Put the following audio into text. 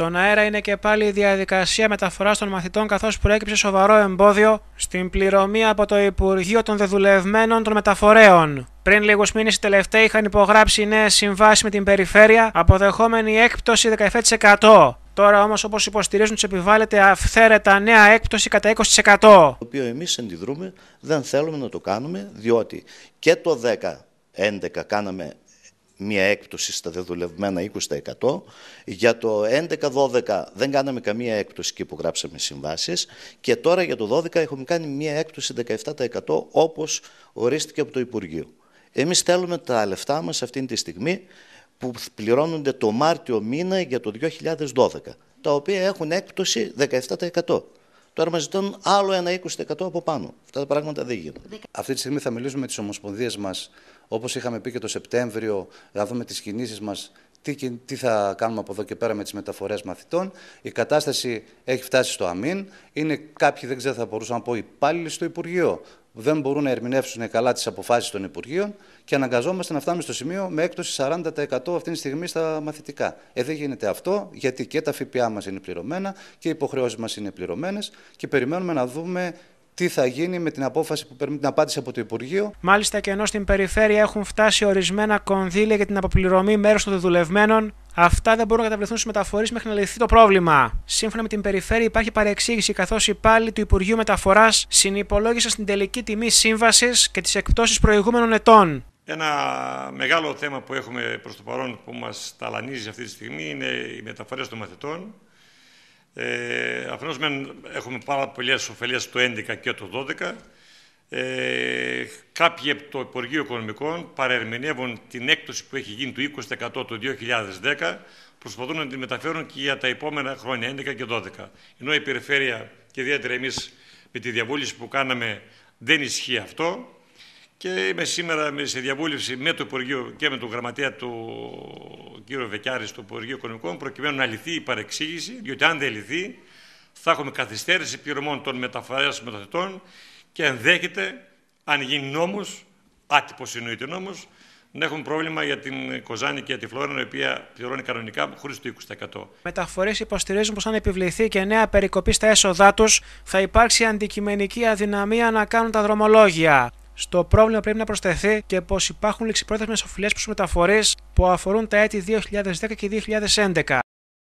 Στον αέρα είναι και πάλι η διαδικασία μεταφοράς των μαθητών καθώς προέκυψε σοβαρό εμπόδιο στην πληρωμή από το Υπουργείο των Δεδουλευμένων των Μεταφορέων. Πριν λίγους μήνες, οι τελευταίοι είχαν υπογράψει νέες συμβάσεις με την περιφέρεια, αποδεχόμενη έκπτωση 17%. Τώρα όμως, όπως υποστηρίζουν, τους επιβάλλεται αυθαίρετα νέα έκπτωση κατά 20%. Το οποίο εμείς αντιδρούμε, δεν θέλουμε να το κάνουμε, διότι και το 10. 11 κάναμε μια έκπτωση στα δεδουλευμένα 20%. Για το 11-12 δεν κάναμε καμία έκπτωση που υπογράψαμε συμβάσεις και τώρα για το 12 έχουμε κάνει μια έκπτωση 17% όπως ορίστηκε από το Υπουργείο. Εμείς θέλουμε τα λεφτά μας αυτή τη στιγμή που πληρώνονται το Μάρτιο μήνα για το 2012, τα οποία έχουν έκπτωση 17%. Τώρα μας ζητούν άλλο ένα 20% από πάνω. Αυτά τα πράγματα δεν γίνονται. Αυτή τη στιγμή θα μιλήσουμε με τις ομοσπονδίες μας, όπως είχαμε πει και το Σεπτέμβριο, να δούμε τις κινήσεις μας, τι, τι θα κάνουμε από εδώ και πέρα με τις μεταφορές μαθητών. Η κατάσταση έχει φτάσει στο αμήν. Είναι κάποιοι, δεν ξέρω, θα μπορούσα να πω υπάλληλοι στο Υπουργείο, δεν μπορούν να ερμηνεύσουν καλά τις αποφάσεις των Υπουργείων και αναγκαζόμαστε να φτάνουμε στο σημείο με έκπτωση 40% αυτή τη στιγμή στα μαθητικά. Ε, δεν γίνεται αυτό, γιατί και τα ΦΠΑ μας είναι πληρωμένα και οι υποχρεώσεις μας είναι πληρωμένες και περιμένουμε να δούμε τι θα γίνει με την απόφαση που παίρνει την απάντηση από το Υπουργείο. Μάλιστα και ενώ στην περιφέρεια έχουν φτάσει ορισμένα κονδύλια για την αποπληρωμή μέρους των δουλευμένων, Αυτά δεν μπορούν να καταβληθούν στις μεταφορέ μέχρι να λυθεί το πρόβλημα. Σύμφωνα με την περιφέρεια, υπάρχει παρεξήγηση καθώς οι υπάλληλοι του Υπουργείου Μεταφοράς συνυπολόγησαν στην τελική τιμή σύμβασης και τις εκπτώσεις προηγούμενων ετών. Ένα μεγάλο θέμα που έχουμε προς το παρόν που μας ταλανίζει αυτή τη στιγμή είναι οι μεταφορές των μαθητών. Ε, Αφενός, έχουμε πάρα πολλές ωφελίες το 2011 και το 2012. Ε, κάποιοι από το Υπουργείο Οικονομικών παρερμηνεύουν την έκπτωση που έχει γίνει του 20% το 2010, προσπαθούν να την μεταφέρουν και για τα επόμενα χρόνια, 11 και 12. Ενώ η περιφέρεια και ιδιαίτερα εμείς με τη διαβούλευση που κάναμε δεν ισχύει αυτό. Και είμαι σήμερα σε διαβούλευση με το Υπουργείο και με τον γραμματέα του κ. Βεκιάρη του Υπουργείου Οικονομικών, προκειμένου να λυθεί η παρεξήγηση, διότι αν δεν λυθεί, θα έχουμε καθυστέρηση πληρωμών των μεταφορέων μεταθετών και ενδέχεται, αν γίνει νόμος, άτυπος εννοείται νόμος, να έχουν πρόβλημα για την Κοζάνη και την τη Φλόρινα, η οποία πληρώνει κανονικά χωρίς το 20%. Μεταφορές υποστηρίζουν πως αν επιβληθεί και νέα περικοπή στα έσοδά τους, θα υπάρξει αντικειμενική αδυναμία να κάνουν τα δρομολόγια. Στο πρόβλημα πρέπει να προσθεθεί και πως υπάρχουν ληξιπρόθεσμες οφειλές προς μεταφορές που αφορούν τα έτη 2010 και 2011.